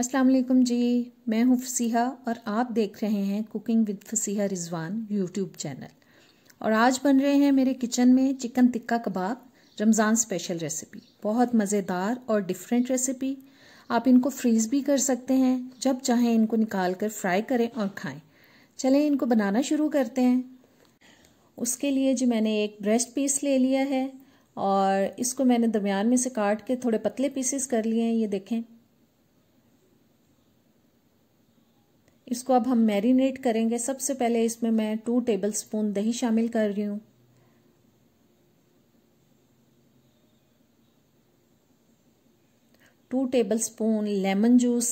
अस्सलाम वालेकुम जी मैं हूँ फसीहा और आप देख रहे हैं cooking with Fasiha Rizwan YouTube channel और आज बन रहे हैं मेरे किचन में chicken tikka kabab Ramzan special recipe बहुत मज़ेदार और डिफरेंट रेसिपी आप इनको फ्रीज़ भी कर सकते हैं जब चाहें इनको निकाल कर फ्राई करें और खाएं चलें इनको बनाना शुरू करते हैं उसके लिए जो मैंने एक ब्रेस्ट पीस ले लिया है और इसको मैंने दरमियान में से काट के थोड़े पतले पीसेस कर लिए हैं ये देखें इसको अब हम मैरिनेट करेंगे सबसे पहले इसमें मैं टू टेबल स्पून दही शामिल कर रही हूँ two tablespoon lemon juice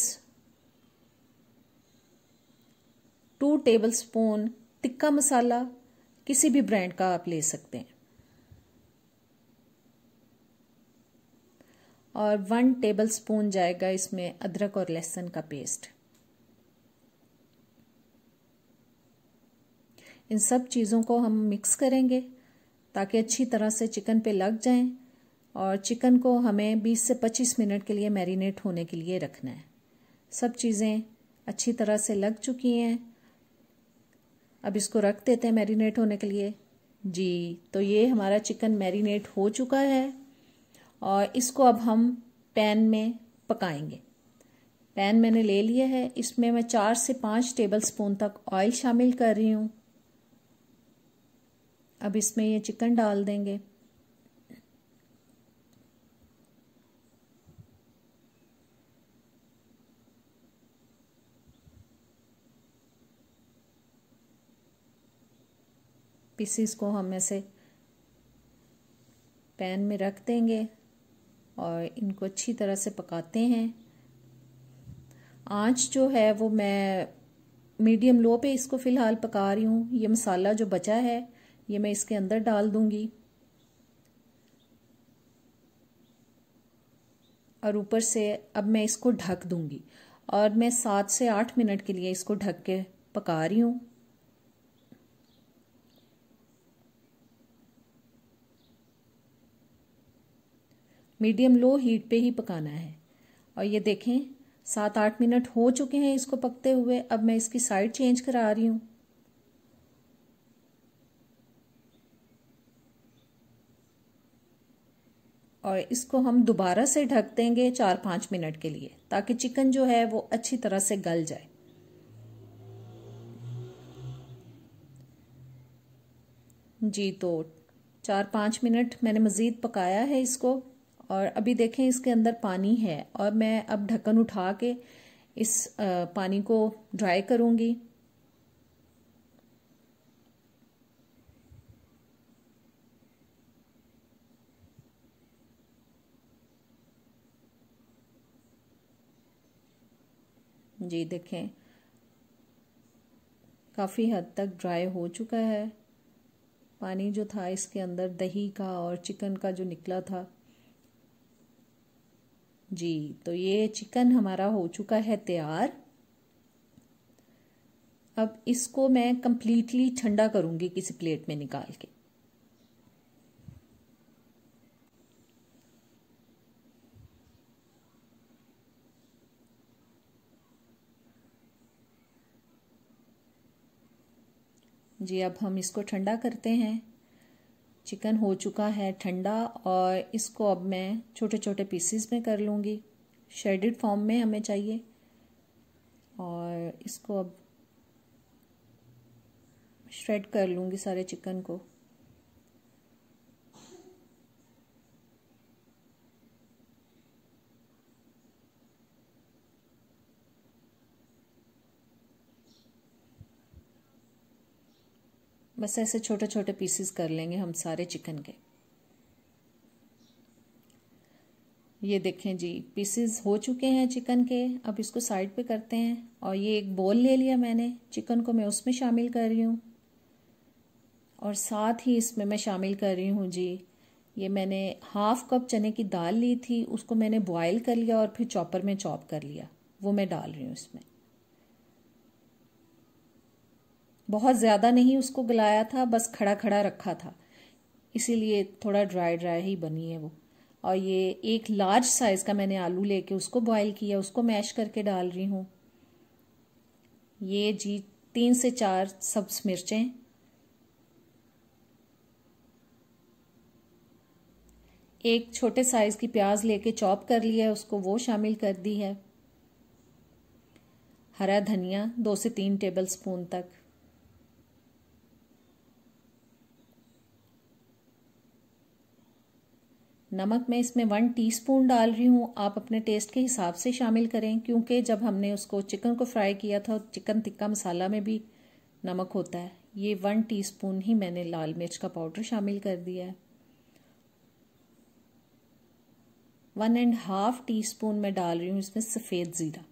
two tablespoon tikka masala किसी भी ब्रांड का आप ले सकते हैं और वन टेबल स्पून जाएगा इसमें अदरक और लहसुन का पेस्ट इन सब चीज़ों को हम मिक्स करेंगे ताकि अच्छी तरह से चिकन पे लग जाएं और चिकन को हमें 20 से 25 मिनट के लिए मैरिनेट होने के लिए रखना है सब चीज़ें अच्छी तरह से लग चुकी हैं अब इसको रख देते हैं मैरिनेट होने के लिए जी तो ये हमारा चिकन मैरिनेट हो चुका है और इसको अब हम पैन में पकाएंगे पैन मैंने ले लिया है इसमें मैं चार से पाँच टेबल स्पून तक ऑयल शामिल कर रही हूँ अब इसमें ये चिकन डाल देंगे पीसीस को हम ऐसे पैन में रख देंगे और इनको अच्छी तरह से पकाते हैं आंच जो है वो मैं मीडियम लो पे इसको फ़िलहाल पका रही हूँ ये मसाला जो बचा है ये मैं इसके अंदर डाल दूंगी और ऊपर से अब मैं इसको ढक दूंगी और मैं सात से आठ मिनट के लिए इसको ढक के पका रही हूं मीडियम लो हीट पे ही पकाना है और ये देखें सात आठ मिनट हो चुके हैं इसको पकते हुए अब मैं इसकी साइड चेंज करा रही हूँ और इसको हम दोबारा से ढक देंगे चार पाँच मिनट के लिए ताकि चिकन जो है वो अच्छी तरह से गल जाए जी तो चार पाँच मिनट मैंने मज़ीद पकाया है इसको और अभी देखें इसके अंदर पानी है और मैं अब ढक्कन उठा के इस पानी को ड्राई करूँगी जी देखें काफ़ी हद तक ड्राई हो चुका है पानी जो था इसके अंदर दही का और चिकन का जो निकला था जी तो ये चिकन हमारा हो चुका है तैयार अब इसको मैं कम्प्लीटली ठंडा करूँगी किसी प्लेट में निकाल के जी अब हम इसको ठंडा करते हैं चिकन हो चुका है ठंडा और इसको अब मैं छोटे छोटे पीसेस में कर लूँगी शेडेड फॉर्म में हमें चाहिए और इसको अब श्रेड कर लूँगी सारे चिकन को बस ऐसे छोटे छोटे पीसेस कर लेंगे हम सारे चिकन के ये देखें जी पीसेस हो चुके हैं चिकन के अब इसको साइड पे करते हैं और ये एक बोल ले लिया मैंने चिकन को मैं उसमें शामिल कर रही हूँ और साथ ही इसमें मैं शामिल कर रही हूँ जी ये मैंने हाफ कप चने की दाल ली थी उसको मैंने बॉयल कर लिया और फिर चॉपर में चॉप कर लिया वो मैं डाल रही हूँ इसमें बहुत ज़्यादा नहीं उसको गलाया था बस खड़ा खड़ा रखा था इसीलिए थोड़ा ड्राई ड्राई ही बनी है वो और ये एक लार्ज साइज़ का मैंने आलू लेके उसको बॉईल किया उसको मैश करके डाल रही हूँ ये जी तीन से चार सब्स मिर्चें एक छोटे साइज़ की प्याज लेके चॉप कर लिया है उसको वो शामिल कर दी है हरा धनिया दो से तीन टेबल स्पून तक नमक मैं इसमें वन टीस्पून डाल रही हूँ आप अपने टेस्ट के हिसाब से शामिल करें क्योंकि जब हमने उसको चिकन को फ्राई किया था चिकन टिक्का मसाला में भी नमक होता है ये वन टीस्पून ही मैंने लाल मिर्च का पाउडर शामिल कर दिया है one and half teaspoon मैं डाल रही हूँ इसमें सफ़ेद ज़ीरा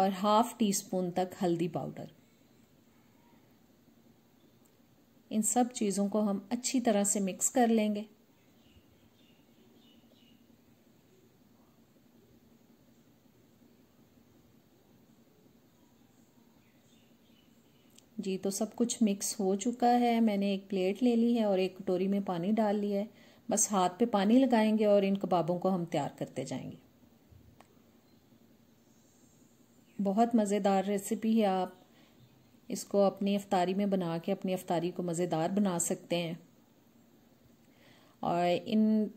और हाफ टी स्पून तक हल्दी पाउडर इन सब चीज़ों को हम अच्छी तरह से मिक्स कर लेंगे जी तो सब कुछ मिक्स हो चुका है मैंने एक प्लेट ले ली है और एक कटोरी में पानी डाल लिया है बस हाथ पे पानी लगाएंगे और इन कबाबों को हम तैयार करते जाएंगे बहुत मज़ेदार रेसिपी है आप इसको अपनी अफ्तारी में बना के अपनी अफ्तारी को मज़ेदार बना सकते हैं और इन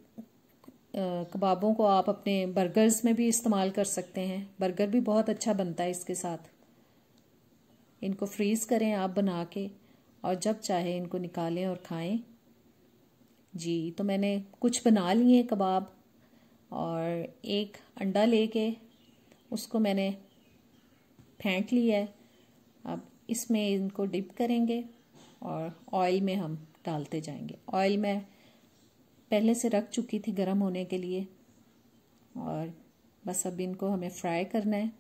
कबाबों को आप अपने बर्गर्स में भी इस्तेमाल कर सकते हैं बर्गर भी बहुत अच्छा बनता है इसके साथ इनको फ्रीज़ करें आप बना के और जब चाहे इनको निकालें और खाएं जी तो मैंने कुछ बना लिए कबाब और एक अंडा लेके उसको मैंने फेंक लिया है अब इसमें इनको डिप करेंगे और ऑयल में हम डालते जाएंगे ऑयल में पहले से रख चुकी थी गर्म होने के लिए और बस अब इनको हमें फ्राई करना है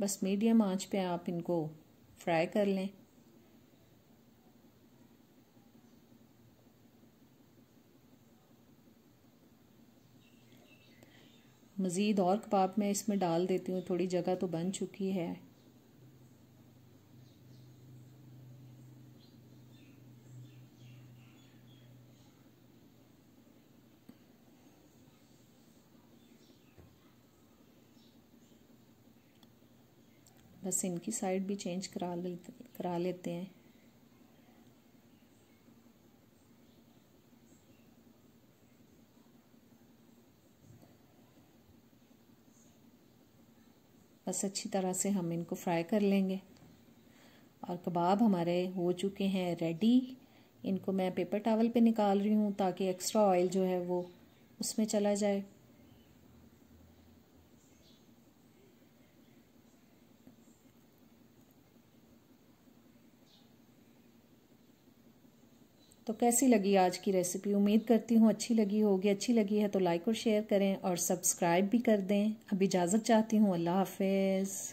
बस मीडियम आंच पे आप इनको फ्राई कर लें मज़ीद और कबाब मैं इसमें डाल देती हूँ थोड़ी जगह तो बन चुकी है बस इनकी साइड भी चेंज करा लेते करा लेते हैं बस अच्छी तरह से हम इनको फ्राई कर लेंगे और कबाब हमारे हो चुके हैं रेडी इनको मैं पेपर टावल पे निकाल रही हूँ ताकि एक्स्ट्रा ऑयल जो है वो उसमें चला जाए तो कैसी लगी आज की रेसिपी उम्मीद करती हूँ अच्छी लगी होगी अच्छी लगी है तो लाइक और शेयर करें और सब्सक्राइब भी कर दें अब इजाज़त चाहती हूँ अल्लाह हाफिज़